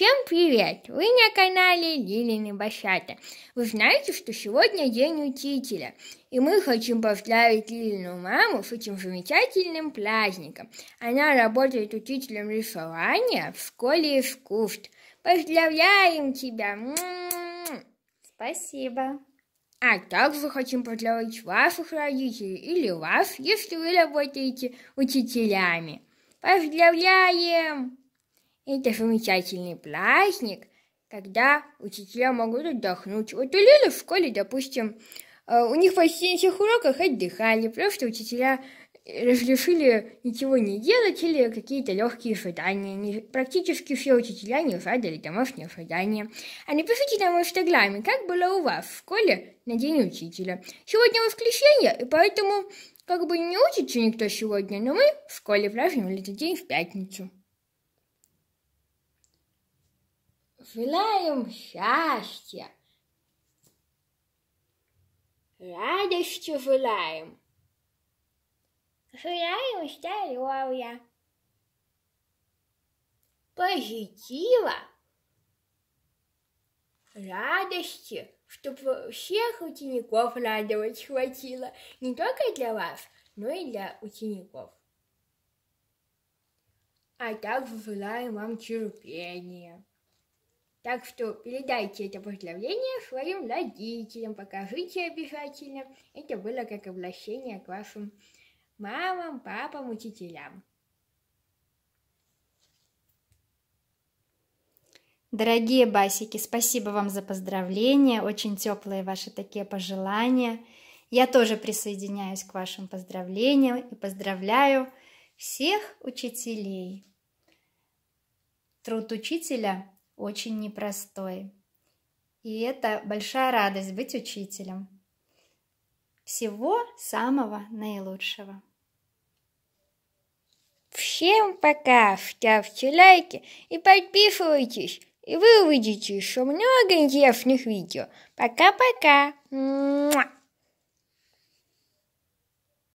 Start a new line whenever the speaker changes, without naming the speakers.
Всем привет! Вы на канале Лилины Басята. Вы знаете, что сегодня день учителя, и мы хотим поздравить Лилину маму с этим замечательным праздником. Она работает учителем рисования в школе искусств. Поздравляем тебя! Спасибо! А также хотим поздравить ваших родителей или вас, если вы работаете учителями. Поздравляем! Это замечательный праздник, когда учителя могут отдохнуть. Вот у Лены в школе, допустим, э, у них почти на всех уроках отдыхали, просто учителя разрешили ничего не делать или какие-то легкие задания. Не, практически все учителя не задали домашнее задание. А напишите нам в Инстаграме, как было у вас в школе на День Учителя. Сегодня воскресенье, и поэтому как бы не учится никто сегодня, но мы в школе праздновали этот день в пятницу. Желаем счастья. Радости желаем. Желаем здоровья. Позитива. Радости, чтобы всех учеников радовать хватило. Не только для вас, но и для учеников. А также желаем вам терпения. Так что передайте это поздравление своим родителям, покажите обязательно. Это было как обращение к вашим мамам, папам, учителям.
Дорогие басики, спасибо вам за поздравления, очень теплые ваши такие пожелания. Я тоже присоединяюсь к вашим поздравлениям и поздравляю всех учителей. Труд учителя очень непростой. И это большая радость быть учителем. Всего самого
наилучшего. Всем пока, ставьте лайки и подписывайтесь. И вы увидите еще много интересных видео. Пока-пока.